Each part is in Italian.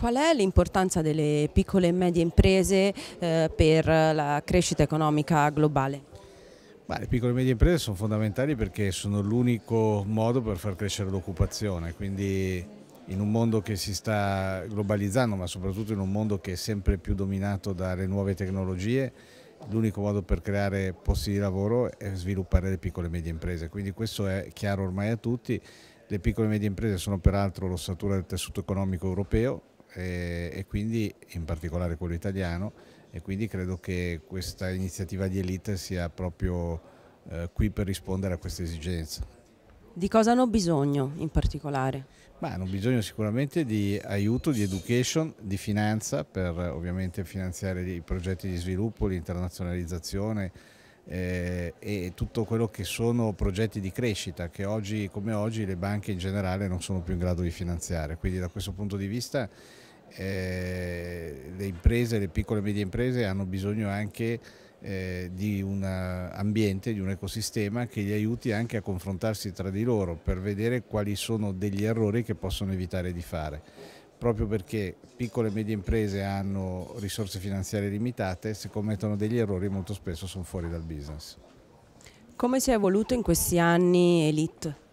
Qual è l'importanza delle piccole e medie imprese eh, per la crescita economica globale? Ma le piccole e medie imprese sono fondamentali perché sono l'unico modo per far crescere l'occupazione, quindi in un mondo che si sta globalizzando, ma soprattutto in un mondo che è sempre più dominato dalle nuove tecnologie, l'unico modo per creare posti di lavoro è sviluppare le piccole e medie imprese, quindi questo è chiaro ormai a tutti. Le piccole e medie imprese sono peraltro l'ossatura del tessuto economico europeo, e, e quindi in particolare quello italiano e quindi credo che questa iniziativa di Elite sia proprio eh, qui per rispondere a questa esigenza. Di cosa hanno bisogno in particolare? Ma hanno bisogno sicuramente di aiuto, di education, di finanza per ovviamente finanziare i progetti di sviluppo, l'internazionalizzazione, eh, e tutto quello che sono progetti di crescita che oggi come oggi le banche in generale non sono più in grado di finanziare. Quindi da questo punto di vista eh, le imprese, le piccole e medie imprese hanno bisogno anche eh, di un ambiente, di un ecosistema che li aiuti anche a confrontarsi tra di loro per vedere quali sono degli errori che possono evitare di fare proprio perché piccole e medie imprese hanno risorse finanziarie limitate, se commettono degli errori molto spesso sono fuori dal business. Come si è evoluto in questi anni Elite?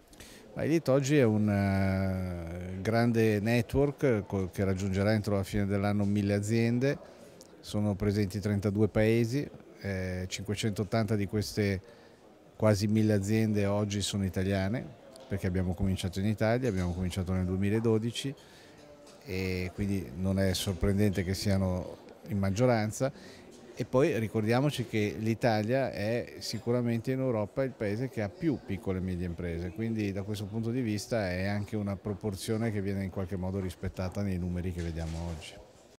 Elite oggi è un eh, grande network eh, che raggiungerà entro la fine dell'anno mille aziende, sono presenti 32 paesi, 580 eh, di queste quasi mille aziende oggi sono italiane perché abbiamo cominciato in Italia, abbiamo cominciato nel 2012 e quindi non è sorprendente che siano in maggioranza e poi ricordiamoci che l'Italia è sicuramente in Europa il paese che ha più piccole e medie imprese, quindi da questo punto di vista è anche una proporzione che viene in qualche modo rispettata nei numeri che vediamo oggi.